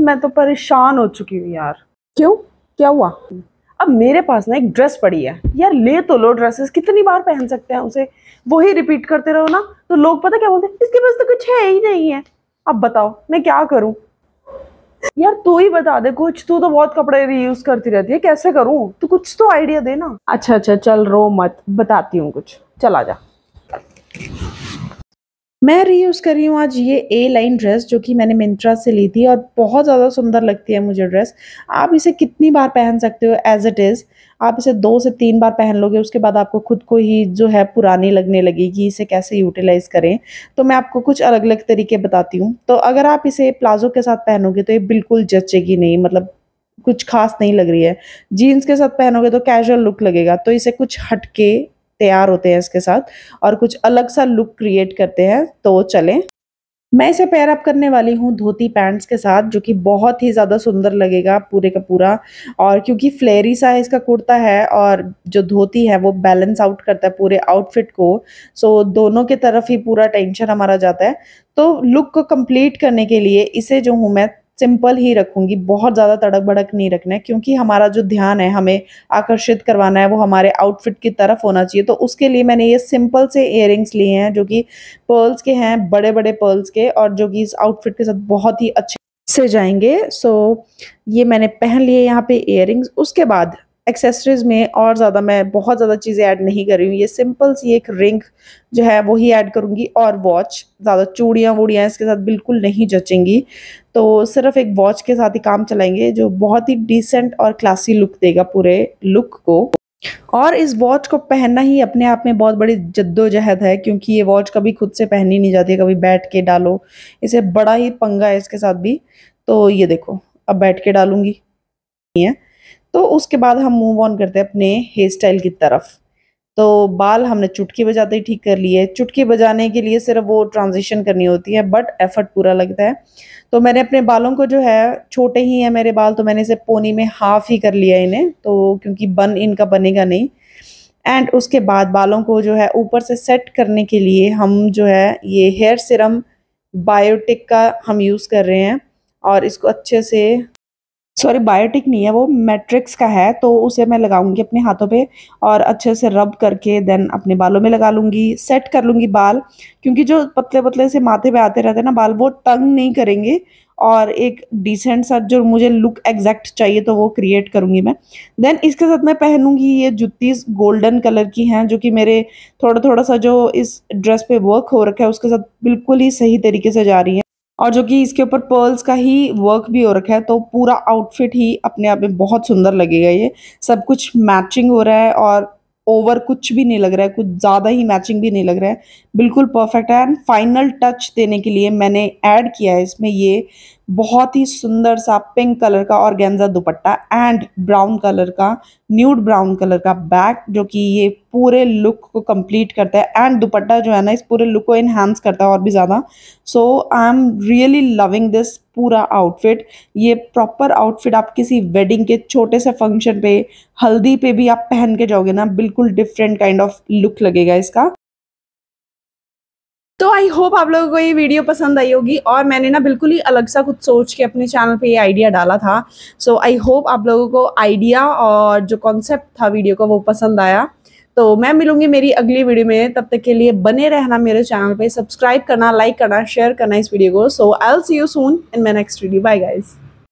मैं तो परेशान हो चुकी हूँ यार क्यों क्या हुआ अब मेरे पास ना एक ड्रेस पड़ी है यार ले तो लो ड्रेसेस कितनी बार पहन सकते हैं उसे वही रिपीट करते रहो ना तो लोग पता क्या बोलते हैं इसके पास तो कुछ है ही नहीं है अब बताओ मैं क्या करूँ यार तू ही बता दे कुछ तू तो बहुत कपड़े रीयूज करती रहती है कैसे करूं तू कुछ तो आइडिया दे ना अच्छा अच्छा चल रो मत बताती हूँ कुछ चला जा मैं रीयूज़ कर रही हूँ आज ये ए लाइन ड्रेस जो कि मैंने मिंत्रा से ली थी और बहुत ज़्यादा सुंदर लगती है मुझे ड्रेस आप इसे कितनी बार पहन सकते हो एज इट इज़ आप इसे दो से तीन बार पहन लोगे उसके बाद आपको खुद को ही जो है पुरानी लगने लगेगी इसे कैसे यूटिलाइज़ करें तो मैं आपको कुछ अलग अलग तरीके बताती हूँ तो अगर आप इसे प्लाजो के साथ पहनोगे तो ये बिल्कुल जचेगी नहीं मतलब कुछ खास नहीं लग रही है जीन्स के साथ पहनोगे तो कैजुअल लुक लगेगा तो इसे कुछ हटके तैयार होते हैं इसके साथ और कुछ अलग सा लुक क्रिएट करते हैं तो चलें मैं इसे पेयर अप करने वाली हूँ धोती पैंट्स के साथ जो कि बहुत ही ज़्यादा सुंदर लगेगा पूरे का पूरा और क्योंकि फ्लेरी सा इसका कुर्ता है और जो धोती है वो बैलेंस आउट करता है पूरे आउटफिट को सो दोनों के तरफ ही पूरा टेंशन हमारा जाता है तो लुक को कंप्लीट करने के लिए इसे जो हूँ मैं सिंपल ही रखूंगी बहुत ज़्यादा तड़क भड़क नहीं रखना है क्योंकि हमारा जो ध्यान है हमें आकर्षित करवाना है वो हमारे आउटफिट की तरफ होना चाहिए तो उसके लिए मैंने ये सिंपल से इयर लिए हैं जो कि पर्ल्स के हैं बड़े बड़े पर्ल्स के और जो कि इस आउटफिट के साथ बहुत ही अच्छे से जाएंगे सो so, ये मैंने पहन लिए यहाँ पे इयर उसके बाद एक्सेसरीज़ में और ज़्यादा मैं बहुत ज़्यादा चीज़ें ऐड नहीं कर रही हूँ ये सिंपल सी एक रिंग जो है वो ही ऐड करूँगी और वॉच ज़्यादा चूड़ियाँ वूड़ियाँ इसके साथ बिल्कुल नहीं जचेंगी तो सिर्फ एक वॉच के साथ ही काम चलाएंगे जो बहुत ही डिसेंट और क्लासी लुक देगा पूरे लुक को और इस वॉच को पहनना ही अपने आप में बहुत बड़ी जद्दोजहद है क्योंकि ये वॉच कभी खुद से पहनी नहीं जाती कभी बैठ के डालो इसे बड़ा ही पंगा है इसके साथ भी तो ये देखो अब बैठ के डालूंगी है तो उसके बाद हम मूव ऑन करते हैं अपने हेयर स्टाइल की तरफ तो बाल हमने चुटकी बजाते ही ठीक कर लिए चुटकी बजाने के लिए सिर्फ वो ट्रांजिशन करनी होती है बट एफर्ट पूरा लगता है तो मैंने अपने बालों को जो है छोटे ही हैं मेरे बाल तो मैंने इसे पोनी में हाफ ही कर लिया इन्हें तो क्योंकि बन इनका बनेगा नहीं एंड उसके बाद बालों को जो है ऊपर से सेट करने के लिए हम जो है ये हेयर सिरम बायोटिक का हम यूज़ कर रहे हैं और इसको अच्छे से सॉरी बायोटिक नहीं है वो मैट्रिक्स का है तो उसे मैं लगाऊंगी अपने हाथों पे और अच्छे से रब करके देन अपने बालों में लगा लूँगी सेट कर लूँगी बाल क्योंकि जो पतले पतले से माथे पे आते रहते हैं ना बाल वो तंग नहीं करेंगे और एक डिसेंट सा जो मुझे लुक एग्जैक्ट चाहिए तो वो क्रिएट करूँगी मैं देन इसके साथ मैं पहनूँगी ये जुत्तीस गोल्डन कलर की हैं जो कि मेरे थोड़ा थोड़ा सा जो इस ड्रेस पे वर्क हो रखा है उसके साथ बिल्कुल ही सही तरीके से जा रही है और जो कि इसके ऊपर पर्ल्स का ही वर्क भी हो रखा है तो पूरा आउटफिट ही अपने आप में बहुत सुंदर लगेगा ये सब कुछ मैचिंग हो रहा है और ओवर कुछ भी नहीं लग रहा है कुछ ज़्यादा ही मैचिंग भी नहीं लग रहा है बिल्कुल परफेक्ट है एंड फाइनल टच देने के लिए मैंने ऐड किया है इसमें ये बहुत ही सुंदर सा पिंक कलर का organza dupatta and brown colour का न्यूड ब्राउन कलर का बैग जो कि ये पूरे लुक को कंप्लीट करता है एंड दुपट्टा जो है ना इस पूरे लुक को इन्हांस करता है और भी ज़्यादा so I am really loving this पूरा आउटफिट ये प्रॉपर आउटफिट आप किसी वेडिंग के छोटे से फंक्शन पे हल्दी पे भी आप पहन के जाओगे ना बिल्कुल डिफरेंट काइंड ऑफ लुक लगेगा इसका तो आई होप आप लोगों को ये वीडियो पसंद आई होगी और मैंने ना बिल्कुल ही अलग सा कुछ सोच के अपने चैनल पे ये आइडिया डाला था सो आई होप आप लोगों को आइडिया और जो कॉन्सेप्ट था वीडियो का वो पसंद आया तो मैं मिलूंगी मेरी अगली वीडियो में तब तक के लिए बने रहना मेरे चैनल पे सब्सक्राइब करना लाइक करना शेयर करना इस वीडियो को so I'll see you soon in my next video bye guys